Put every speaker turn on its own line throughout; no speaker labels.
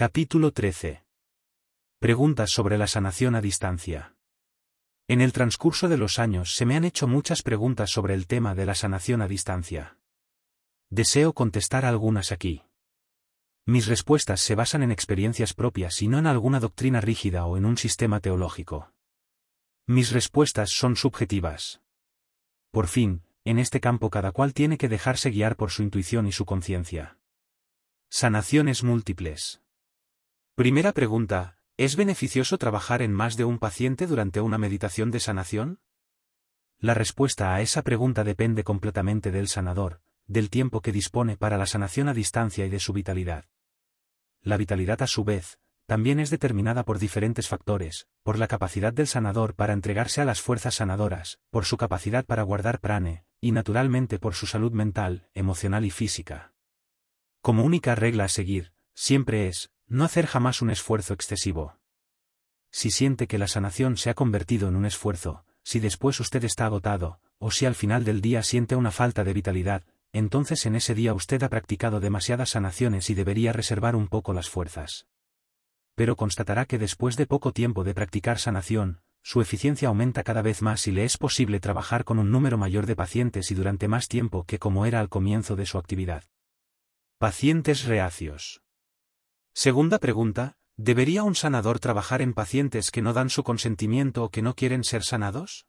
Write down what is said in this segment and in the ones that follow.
Capítulo 13. Preguntas sobre la sanación a distancia. En el transcurso de los años se me han hecho muchas preguntas sobre el tema de la sanación a distancia. Deseo contestar algunas aquí. Mis respuestas se basan en experiencias propias y no en alguna doctrina rígida o en un sistema teológico. Mis respuestas son subjetivas. Por fin, en este campo cada cual tiene que dejarse guiar por su intuición y su conciencia. Sanaciones múltiples. Primera pregunta, ¿es beneficioso trabajar en más de un paciente durante una meditación de sanación? La respuesta a esa pregunta depende completamente del sanador, del tiempo que dispone para la sanación a distancia y de su vitalidad. La vitalidad a su vez, también es determinada por diferentes factores, por la capacidad del sanador para entregarse a las fuerzas sanadoras, por su capacidad para guardar prane, y naturalmente por su salud mental, emocional y física. Como única regla a seguir, siempre es, no hacer jamás un esfuerzo excesivo. Si siente que la sanación se ha convertido en un esfuerzo, si después usted está agotado, o si al final del día siente una falta de vitalidad, entonces en ese día usted ha practicado demasiadas sanaciones y debería reservar un poco las fuerzas. Pero constatará que después de poco tiempo de practicar sanación, su eficiencia aumenta cada vez más y le es posible trabajar con un número mayor de pacientes y durante más tiempo que como era al comienzo de su actividad. Pacientes reacios. Segunda pregunta, ¿debería un sanador trabajar en pacientes que no dan su consentimiento o que no quieren ser sanados?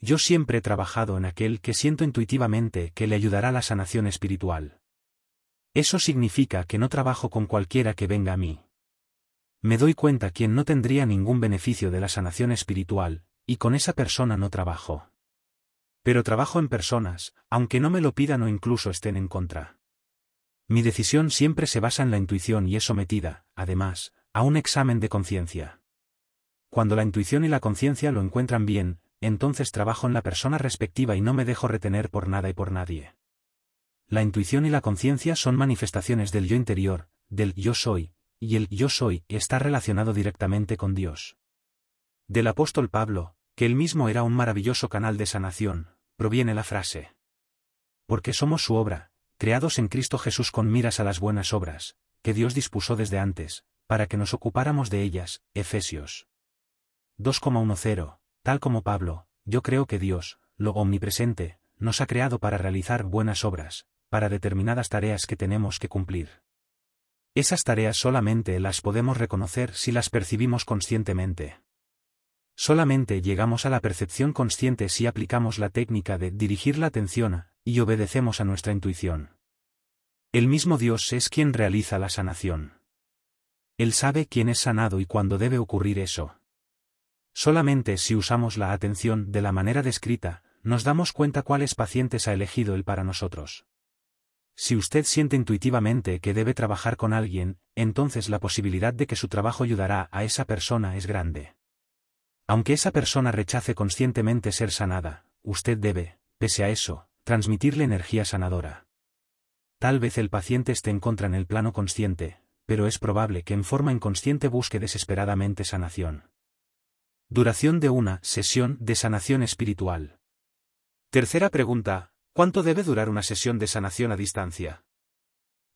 Yo siempre he trabajado en aquel que siento intuitivamente que le ayudará la sanación espiritual. Eso significa que no trabajo con cualquiera que venga a mí. Me doy cuenta quien no tendría ningún beneficio de la sanación espiritual, y con esa persona no trabajo. Pero trabajo en personas, aunque no me lo pidan o incluso estén en contra. Mi decisión siempre se basa en la intuición y es sometida, además, a un examen de conciencia. Cuando la intuición y la conciencia lo encuentran bien, entonces trabajo en la persona respectiva y no me dejo retener por nada y por nadie. La intuición y la conciencia son manifestaciones del yo interior, del yo soy, y el yo soy está relacionado directamente con Dios. Del apóstol Pablo, que él mismo era un maravilloso canal de sanación, proviene la frase. Porque somos su obra, creados en Cristo Jesús con miras a las buenas obras, que Dios dispuso desde antes, para que nos ocupáramos de ellas, Efesios 2,10, tal como Pablo, yo creo que Dios, lo omnipresente, nos ha creado para realizar buenas obras, para determinadas tareas que tenemos que cumplir. Esas tareas solamente las podemos reconocer si las percibimos conscientemente. Solamente llegamos a la percepción consciente si aplicamos la técnica de dirigir la atención a y obedecemos a nuestra intuición. El mismo Dios es quien realiza la sanación. Él sabe quién es sanado y cuándo debe ocurrir eso. Solamente si usamos la atención de la manera descrita, nos damos cuenta cuáles pacientes ha elegido Él para nosotros. Si usted siente intuitivamente que debe trabajar con alguien, entonces la posibilidad de que su trabajo ayudará a esa persona es grande. Aunque esa persona rechace conscientemente ser sanada, usted debe, pese a eso, Transmitirle energía sanadora. Tal vez el paciente esté en contra en el plano consciente, pero es probable que en forma inconsciente busque desesperadamente sanación. Duración de una sesión de sanación espiritual. Tercera pregunta, ¿cuánto debe durar una sesión de sanación a distancia?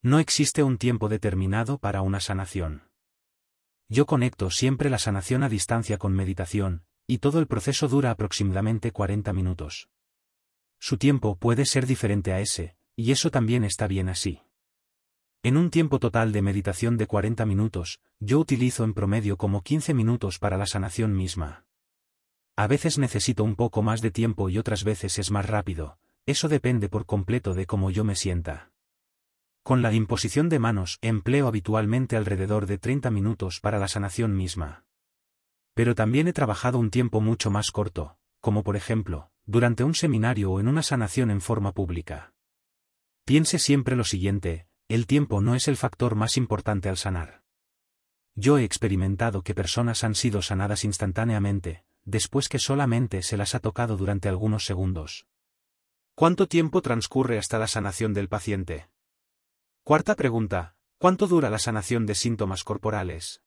No existe un tiempo determinado para una sanación. Yo conecto siempre la sanación a distancia con meditación, y todo el proceso dura aproximadamente 40 minutos su tiempo puede ser diferente a ese, y eso también está bien así. En un tiempo total de meditación de 40 minutos, yo utilizo en promedio como 15 minutos para la sanación misma. A veces necesito un poco más de tiempo y otras veces es más rápido, eso depende por completo de cómo yo me sienta. Con la imposición de manos empleo habitualmente alrededor de 30 minutos para la sanación misma. Pero también he trabajado un tiempo mucho más corto, como por ejemplo, durante un seminario o en una sanación en forma pública. Piense siempre lo siguiente, el tiempo no es el factor más importante al sanar. Yo he experimentado que personas han sido sanadas instantáneamente, después que solamente se las ha tocado durante algunos segundos. ¿Cuánto tiempo transcurre hasta la sanación del paciente? Cuarta pregunta, ¿cuánto dura la sanación de síntomas corporales?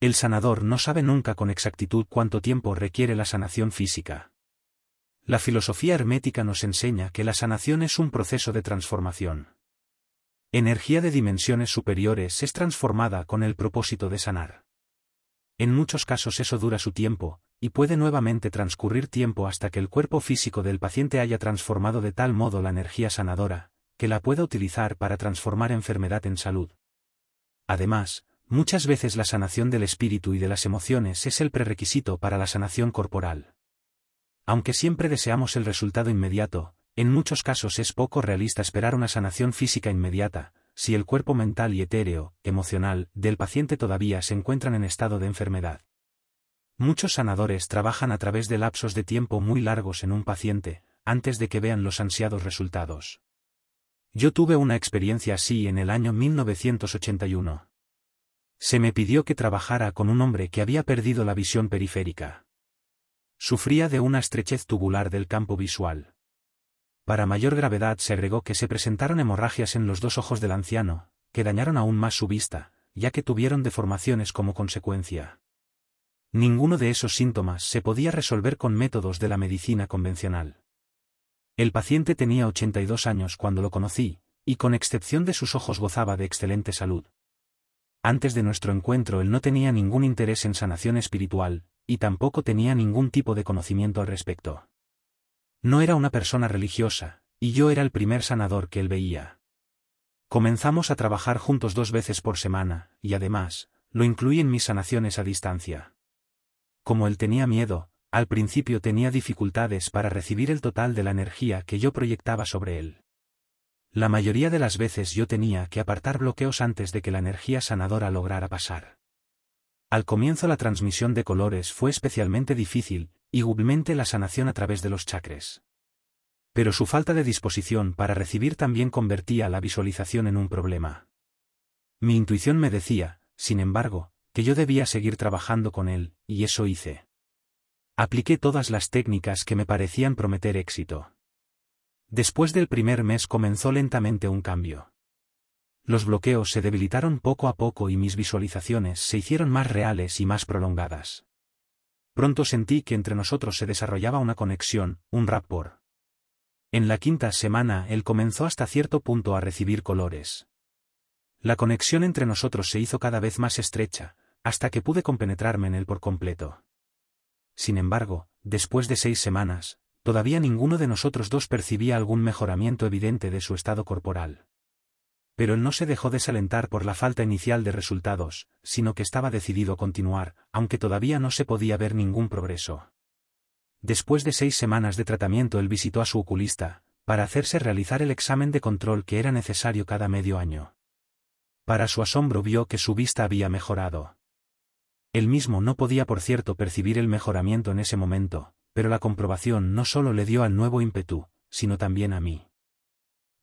El sanador no sabe nunca con exactitud cuánto tiempo requiere la sanación física. La filosofía hermética nos enseña que la sanación es un proceso de transformación. Energía de dimensiones superiores es transformada con el propósito de sanar. En muchos casos eso dura su tiempo, y puede nuevamente transcurrir tiempo hasta que el cuerpo físico del paciente haya transformado de tal modo la energía sanadora, que la pueda utilizar para transformar enfermedad en salud. Además, muchas veces la sanación del espíritu y de las emociones es el prerequisito para la sanación corporal. Aunque siempre deseamos el resultado inmediato, en muchos casos es poco realista esperar una sanación física inmediata, si el cuerpo mental y etéreo, emocional, del paciente todavía se encuentran en estado de enfermedad. Muchos sanadores trabajan a través de lapsos de tiempo muy largos en un paciente, antes de que vean los ansiados resultados. Yo tuve una experiencia así en el año 1981. Se me pidió que trabajara con un hombre que había perdido la visión periférica. Sufría de una estrechez tubular del campo visual. Para mayor gravedad se agregó que se presentaron hemorragias en los dos ojos del anciano, que dañaron aún más su vista, ya que tuvieron deformaciones como consecuencia. Ninguno de esos síntomas se podía resolver con métodos de la medicina convencional. El paciente tenía 82 años cuando lo conocí, y con excepción de sus ojos gozaba de excelente salud. Antes de nuestro encuentro él no tenía ningún interés en sanación espiritual, y tampoco tenía ningún tipo de conocimiento al respecto. No era una persona religiosa, y yo era el primer sanador que él veía. Comenzamos a trabajar juntos dos veces por semana, y además, lo incluí en mis sanaciones a distancia. Como él tenía miedo, al principio tenía dificultades para recibir el total de la energía que yo proyectaba sobre él. La mayoría de las veces yo tenía que apartar bloqueos antes de que la energía sanadora lograra pasar. Al comienzo la transmisión de colores fue especialmente difícil, y igualmente la sanación a través de los chakras. Pero su falta de disposición para recibir también convertía la visualización en un problema. Mi intuición me decía, sin embargo, que yo debía seguir trabajando con él, y eso hice. Apliqué todas las técnicas que me parecían prometer éxito. Después del primer mes comenzó lentamente un cambio los bloqueos se debilitaron poco a poco y mis visualizaciones se hicieron más reales y más prolongadas. Pronto sentí que entre nosotros se desarrollaba una conexión, un rapport. En la quinta semana él comenzó hasta cierto punto a recibir colores. La conexión entre nosotros se hizo cada vez más estrecha, hasta que pude compenetrarme en él por completo. Sin embargo, después de seis semanas, todavía ninguno de nosotros dos percibía algún mejoramiento evidente de su estado corporal pero él no se dejó desalentar por la falta inicial de resultados, sino que estaba decidido a continuar, aunque todavía no se podía ver ningún progreso. Después de seis semanas de tratamiento él visitó a su oculista, para hacerse realizar el examen de control que era necesario cada medio año. Para su asombro vio que su vista había mejorado. Él mismo no podía por cierto percibir el mejoramiento en ese momento, pero la comprobación no solo le dio al nuevo ímpetu, sino también a mí.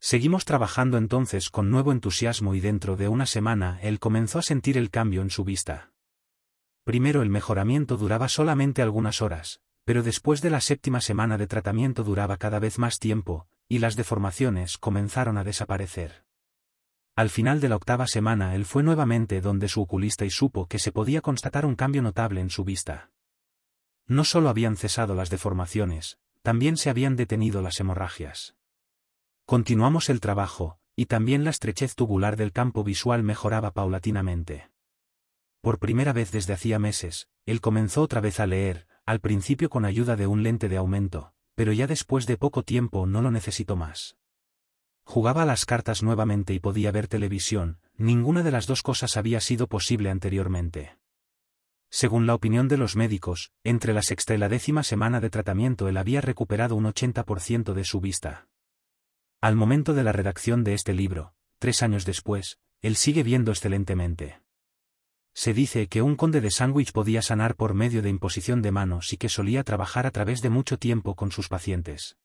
Seguimos trabajando entonces con nuevo entusiasmo y dentro de una semana él comenzó a sentir el cambio en su vista. Primero el mejoramiento duraba solamente algunas horas, pero después de la séptima semana de tratamiento duraba cada vez más tiempo, y las deformaciones comenzaron a desaparecer. Al final de la octava semana él fue nuevamente donde su oculista y supo que se podía constatar un cambio notable en su vista. No solo habían cesado las deformaciones, también se habían detenido las hemorragias. Continuamos el trabajo, y también la estrechez tubular del campo visual mejoraba paulatinamente. Por primera vez desde hacía meses, él comenzó otra vez a leer, al principio con ayuda de un lente de aumento, pero ya después de poco tiempo no lo necesitó más. Jugaba las cartas nuevamente y podía ver televisión, ninguna de las dos cosas había sido posible anteriormente. Según la opinión de los médicos, entre la sexta y la décima semana de tratamiento él había recuperado un 80% de su vista. Al momento de la redacción de este libro, tres años después, él sigue viendo excelentemente. Se dice que un conde de Sandwich podía sanar por medio de imposición de manos y que solía trabajar a través de mucho tiempo con sus pacientes.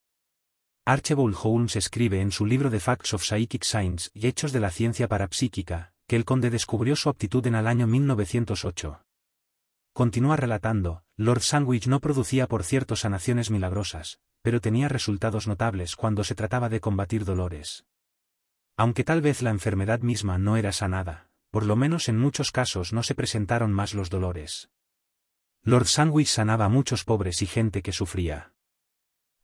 Archibald Holmes escribe en su libro The Facts of Psychic Science y Hechos de la Ciencia Parapsíquica, que el conde descubrió su aptitud en el año 1908. Continúa relatando, Lord Sandwich no producía por cierto sanaciones milagrosas, pero tenía resultados notables cuando se trataba de combatir dolores. Aunque tal vez la enfermedad misma no era sanada, por lo menos en muchos casos no se presentaron más los dolores. Lord Sandwich sanaba a muchos pobres y gente que sufría.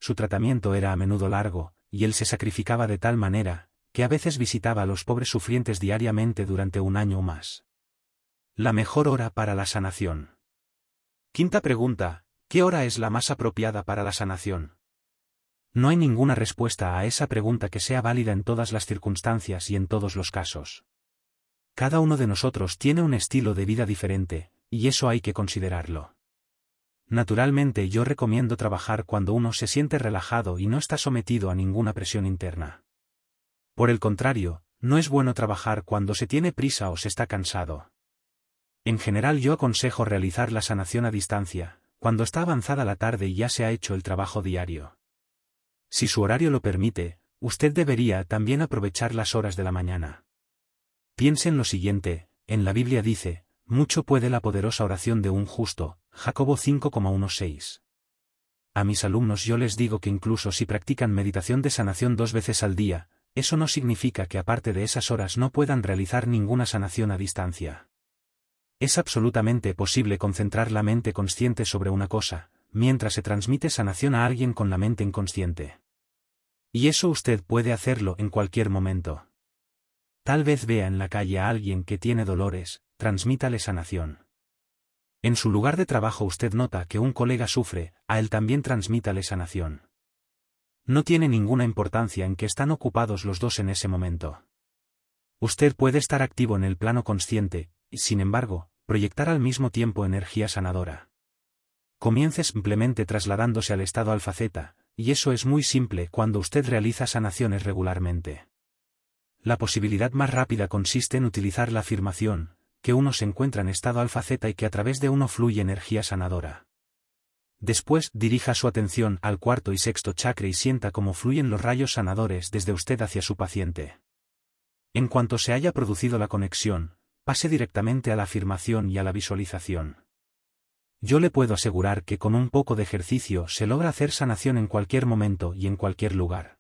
Su tratamiento era a menudo largo, y él se sacrificaba de tal manera, que a veces visitaba a los pobres sufrientes diariamente durante un año o más. La mejor hora para la sanación. Quinta pregunta, ¿qué hora es la más apropiada para la sanación? No hay ninguna respuesta a esa pregunta que sea válida en todas las circunstancias y en todos los casos. Cada uno de nosotros tiene un estilo de vida diferente, y eso hay que considerarlo. Naturalmente yo recomiendo trabajar cuando uno se siente relajado y no está sometido a ninguna presión interna. Por el contrario, no es bueno trabajar cuando se tiene prisa o se está cansado. En general yo aconsejo realizar la sanación a distancia, cuando está avanzada la tarde y ya se ha hecho el trabajo diario. Si su horario lo permite, usted debería también aprovechar las horas de la mañana. Piensen lo siguiente, en la Biblia dice, mucho puede la poderosa oración de un justo, Jacobo 5,16. A mis alumnos yo les digo que incluso si practican meditación de sanación dos veces al día, eso no significa que aparte de esas horas no puedan realizar ninguna sanación a distancia. Es absolutamente posible concentrar la mente consciente sobre una cosa, mientras se transmite sanación a alguien con la mente inconsciente. Y eso usted puede hacerlo en cualquier momento. Tal vez vea en la calle a alguien que tiene dolores, transmítale sanación. En su lugar de trabajo usted nota que un colega sufre, a él también transmítale sanación. No tiene ninguna importancia en que están ocupados los dos en ese momento. Usted puede estar activo en el plano consciente, y sin embargo, proyectar al mismo tiempo energía sanadora. Comience simplemente trasladándose al estado alfaceta, y eso es muy simple cuando usted realiza sanaciones regularmente. La posibilidad más rápida consiste en utilizar la afirmación, que uno se encuentra en estado alfa y que a través de uno fluye energía sanadora. Después dirija su atención al cuarto y sexto chakra y sienta cómo fluyen los rayos sanadores desde usted hacia su paciente. En cuanto se haya producido la conexión, pase directamente a la afirmación y a la visualización yo le puedo asegurar que con un poco de ejercicio se logra hacer sanación en cualquier momento y en cualquier lugar.